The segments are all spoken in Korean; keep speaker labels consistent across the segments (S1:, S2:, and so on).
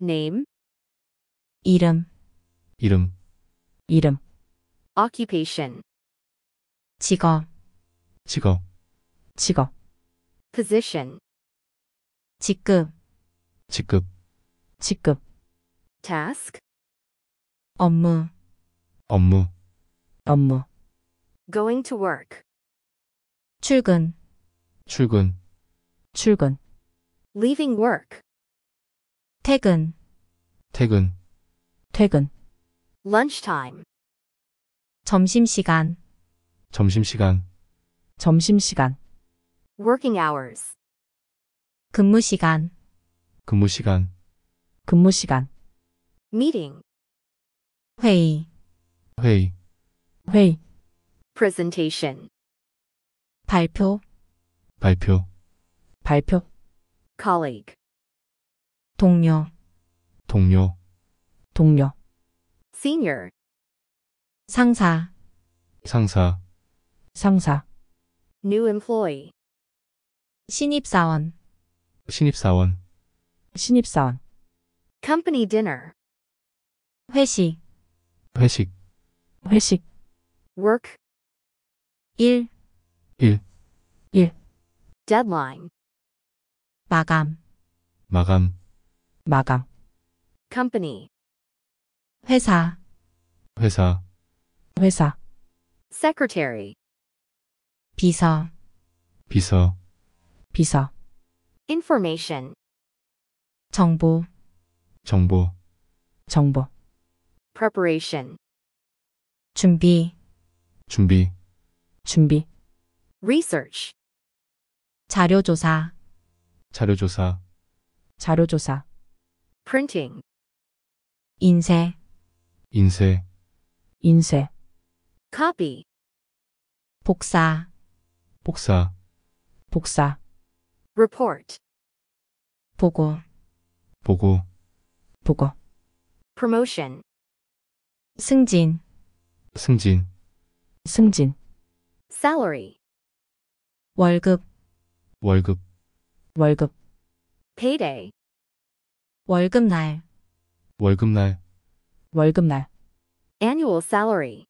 S1: name, 이름, 이름, 이름, occupation, 직업, 직업, 직업, position, 직급,
S2: 직급, 직급,
S1: task, 업무,
S2: 업무, 업무,
S1: going to work, 출근, 출근, 출근, leaving work, 퇴근,
S2: 퇴근, 퇴근.
S1: lunchtime, 점심시간,
S2: 점심시간,
S1: 점심시간, working hours, 근무시간,
S2: 근무시간,
S1: 근무시간, meeting, 회의,
S2: 회의, 회의,
S1: presentation, 발표, 발표, 발표, colleague, 동료,
S2: 동료, 동료,
S1: senior, 상사, 상사, 상사, new employee, 신입사원,
S2: 신입사원,
S1: 신입사원, company dinner, 회식, 회식, 회식, work, 일,
S2: 일, 일,
S1: deadline, 마감,
S2: 마감, 마감.
S1: company, 회사, 회사, 회사, secretary, 비서, 비서, 비서, information, 정보,
S2: 정보, 정보,
S1: preparation,
S2: 준비, 준비, 준비,
S1: research, 자료조사,
S2: 자료조사,
S1: 자료조사, printing 인쇄 인쇄 인쇄 copy 복사 복사 복사 report 보고 보고 보고 promotion 승진 승진 승진 salary 월급
S2: 월급 월급
S1: payday 월급날
S2: 월급날
S1: 월급날 annual salary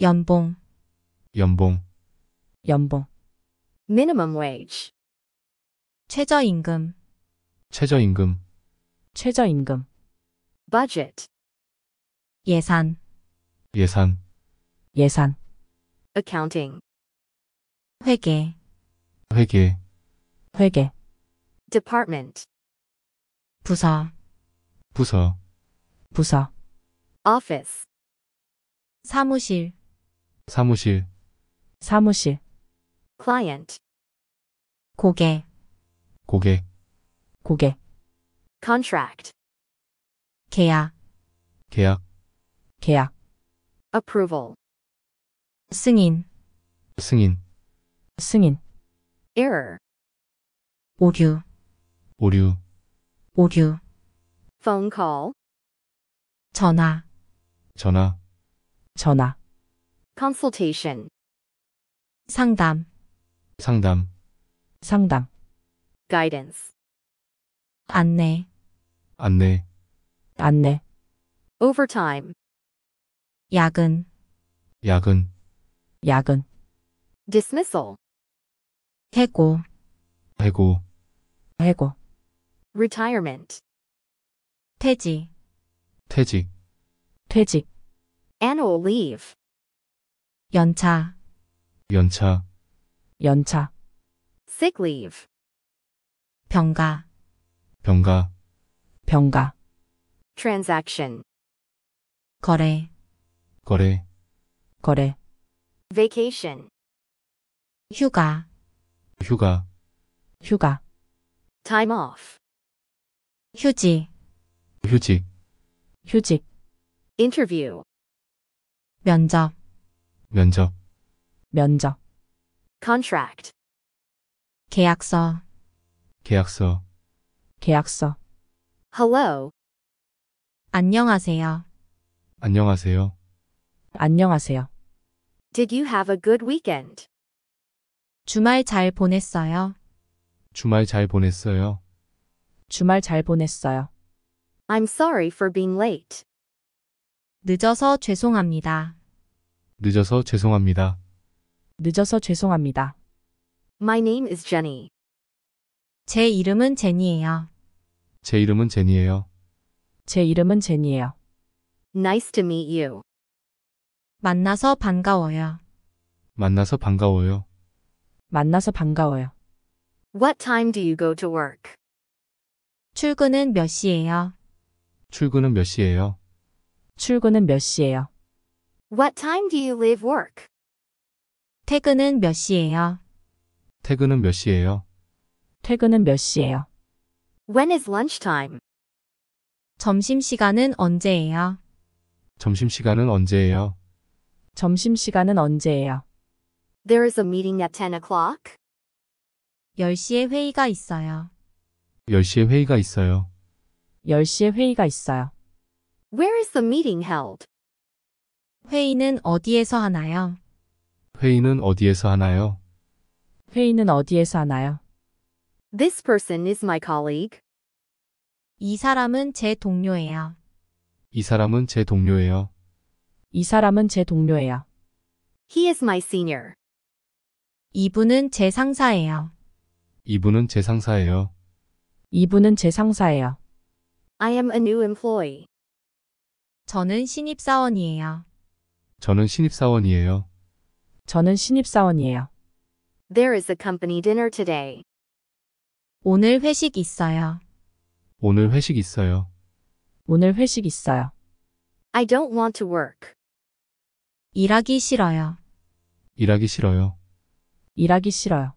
S1: 연봉 연봉 연봉 minimum wage 최저임금
S2: 최저임금
S1: 최저임금 budget 예산
S2: 예산 예산
S1: accounting 회계 회계 회계 department 부서,
S2: 부서, 부서,
S1: office, 사무실, 사무실, 사무실, client, 고객,
S2: 고객, 고객,
S1: contract, 계약, 계약, 계약, approval, 승인, 승인, 승인, error, 오류, 오류, 오류. phone call, 전화,
S2: 전화, 전화.
S1: consultation, 상담, 상담, 상담. guidance, 안내,
S2: 안내, 안내.
S1: overtime, 야근, 야근, 야근. dismissal, 해고, 해고, 해고. retirement 퇴직 퇴직 퇴직 annual leave 연차 연차 연차 sick leave 병가
S2: 병가 병가
S1: transaction 거래 거래 거래 vacation 휴가 휴가 휴가 time off 휴지 휴직, 휴직 인터뷰 면접 면접, 면접 contract, 계약서 계약서, 계약서 hello, 안녕하세요
S2: 안녕하세요,
S1: 안녕하세요 did you have a good weekend? 주말 잘 보냈어요
S2: 주말 잘 보냈어요,
S1: 주말 잘 보냈어요. I'm sorry for being late. 늦어서 죄송합니다.
S2: 늦어서 죄송합니다.
S1: 늦어서 죄송합니다. My name is Jenny. 제 이름은 제니예요.
S2: 제 이름은 제니예요.
S1: 제 이름은 제니예요. Nice to meet you. 만나서 반가워요.
S2: 만나서 반가워요. 만나서
S1: 반가워요. What time do you go to work? 출근은 몇 시예요?
S2: 출근은 몇 시예요?
S1: 출근은 몇 시예요? What time do you leave work? 퇴근은 몇 시예요?
S2: 퇴근은 몇 시예요?
S1: 퇴근은 몇 시예요? When is lunchtime? 점심시간은 언제예요?
S2: 점심시간은 언제예요?
S1: 점심시간은 언제예요? There is a meeting at 10 o'clock. 10시에 회의가 있어요.
S2: 10시에 회의가 있어요.
S1: 10시에 회의가 있어요. Where is the meeting held? 회의는 어디에서 하나요?
S2: 회의는 어디에서 하나요?
S1: 회의는 어디에서 하나요? This person is my colleague. 이 사람은 제 동료예요.
S2: 이 사람은 제 동료예요.
S1: 이 사람은 제 동료예요. He is my senior. 이분은 제 상사예요.
S2: 이분은 제 상사예요.
S1: 이분은 제 상사예요. I am a new employee. 저는 신입사원이에요.
S2: 저는 신입사원이에요. 저는
S1: 신입사원이에요. There is a company dinner today. 오늘 회식 있어요.
S2: 오늘 회식 있어요.
S1: 오늘 회식 있어요. I don't want to work. 일하기 싫어요.
S2: 일하기 싫어요.
S1: 일하기 싫어요.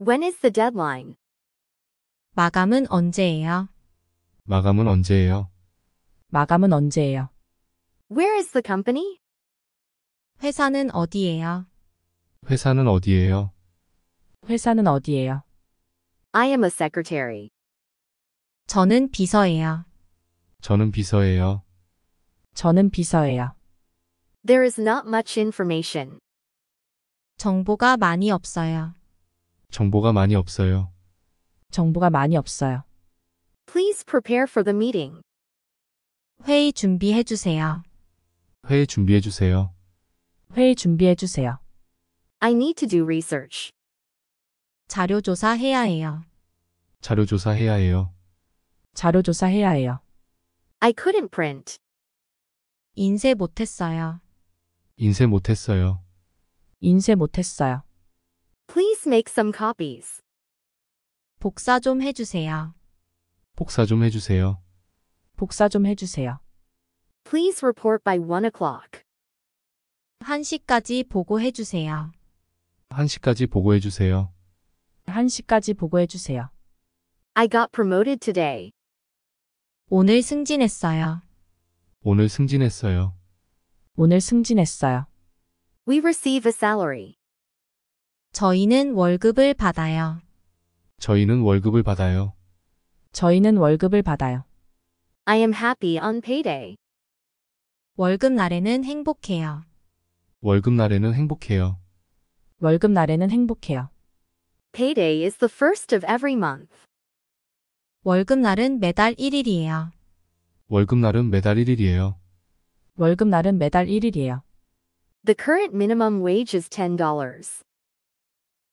S1: When is the deadline? 마감은 언제예요?
S2: 마감은 언제예요?
S1: 마감은 언제예요? Where is the company? 회사는 어디예요?
S2: 회사는 어디예요?
S1: 회사는 어디예요? I am a secretary. 저는 비서예요.
S2: 저는 비서예요.
S1: 저는 비서예요. There is not much information. 정보가 많이 없어요.
S2: 정보가 많이 없어요.
S1: 정보가 많이 없어요. Please prepare for the meeting. 회의 준비해 주세요.
S2: 회의 준비해 주세요.
S1: 회의 준비해 주세요. I need to do research. 자료 조사해야 해요.
S2: 자료 조사해야 해요.
S1: 자료 조사해야 해요. I couldn't print. 인쇄 못했어요.
S2: 인쇄 못했어요.
S1: 인쇄 못했어요. Please make some copies. 복사 좀 해주세요.
S2: 복사 좀 해주세요.
S1: 복사 좀 해주세요. Please report by 1 o'clock. 1시까지 보고해주세요.
S2: 1시까지 보고해 주세요.
S1: 1시까지 보고해 주세요. I got promoted today. 오늘 승진했어요.
S2: 오늘 승진했어요.
S1: 오늘 승진했어요. We receive a salary. 저희는 월급을 받아요.
S2: 저희는 월급을 받아요. 저희는 월급을 받아요.
S1: I am happy on payday. 월급 날에는 행복해요.
S2: 월급 날에는 행복해요.
S1: 월급 날에는 행복해요. Payday is the first of every month. 월급 날은 매달 1일이에요.
S2: 월급 날은 매달 1일이에요.
S1: 월급 날은 매달 1일이에요. The current minimum wage is $10.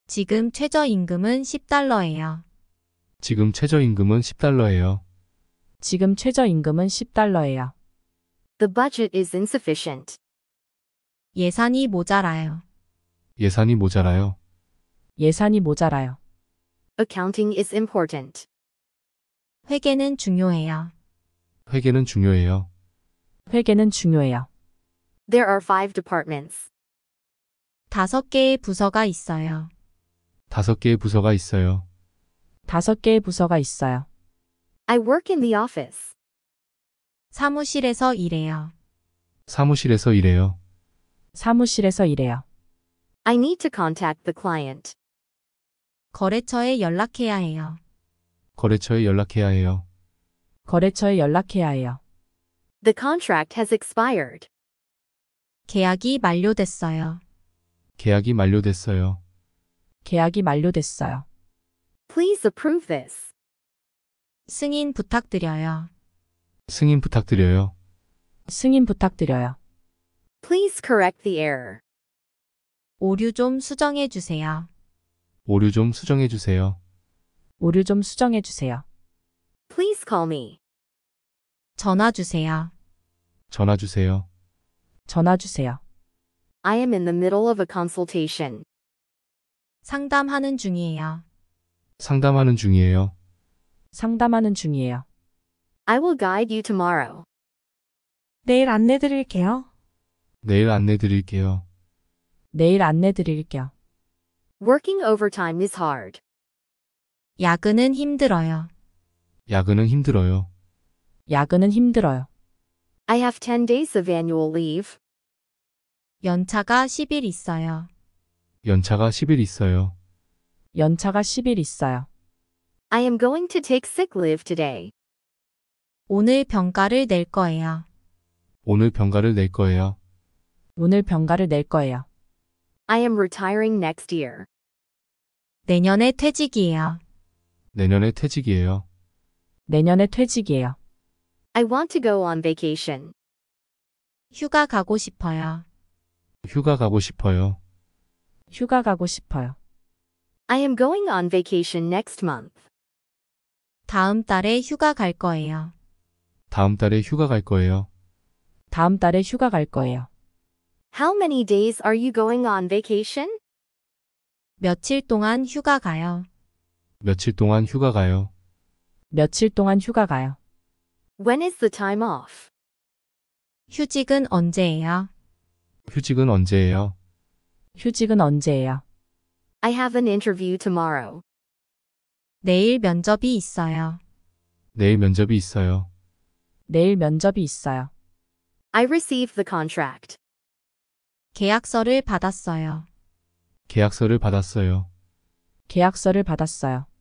S1: 지금 최저임금은 10달러예요.
S2: 지금 최저임금은 10달러예요. 지금
S1: 최저임금은 10달러예요. The budget is insufficient. 예산이 모자라요.
S2: 예산이 모자라요.
S1: 예산이 모자라요. Accounting is important. 회계는 중요해요.
S2: 회계는 중요해요.
S1: 회계는 중요해요. There are five departments. 다섯 개의 부서가 있어요.
S2: 다섯 개의 부서가 있어요.
S1: 다섯 개의 부서가 있어요. I work in the office. 사무실에서 일해요.
S2: 사무실에서 일해요.
S1: 사무실에서 일해요. I need to contact the client. 거래처에 연락해야 해요.
S2: 거래처에 연락해야 해요.
S1: 거래처에 연락해야 해요. The contract has expired. 계약이 만료됐어요.
S2: 계약이 만료됐어요.
S1: 계약이 만료됐어요. Please approve this. 승인 부탁드려요.
S2: 승인 부탁드려요.
S1: 승인 부탁드려요. Please correct the error. 오류 좀 수정해 주세요.
S2: 오류 좀 수정해 주세요.
S1: 오류 좀 수정해 주세요. Please call me. 전화 주세요.
S2: 전화 주세요.
S1: 전화 주세요. I am in the middle of a consultation. 상담하는 중이에요.
S2: 상담하는 중이에요.
S1: 상담하는 중이에요. I will guide you tomorrow. 내일 안내 드릴게요.
S2: 내일 안내 드릴게요.
S1: 내일 안내 드릴게요. Working overtime is hard. 야근은 힘들어요.
S2: 야근은 힘들어요.
S1: 야근은 힘들어요. I have 10 days of annual leave. 연차가 10일 있어요.
S2: 연차가 10일 있어요.
S1: 연차가 10일 있어요. I am going to take sick leave today. 오늘 병가를 낼 거예요.
S2: 오늘 병가를 낼 거예요.
S1: 오늘 병가를 낼 거예요. I am retiring next year. 내년에 퇴직이에요.
S2: 내년에 퇴직이에요.
S1: 내년에 퇴직이에요. I want to go on vacation. 휴가 가고 싶어요.
S2: 휴가 가고 싶어요.
S1: 휴가 가고 싶어요. I am going on vacation next month. 다음 달에 휴가 갈 거예요.
S2: 다음 달에 휴가 갈 거예요.
S1: 다음 달에 휴가 갈 거예요. How many days are you going on vacation? 며칠 동안 휴가 가요.
S2: 며칠 동안 휴가 가요.
S1: 며칠 동안 휴가 가요. When is the time off? 휴직은 언제예요?
S2: 휴직은 언제예요?
S1: 휴직은 언제예요? I have an interview tomorrow. 내일 면접이 있어요.
S2: 내일 면접이 있어요.
S1: 내일 면접이 있어요. I received the contract. 계약서를 받았어요.
S2: 계약서를 받았어요.
S1: 계약서를 받았어요.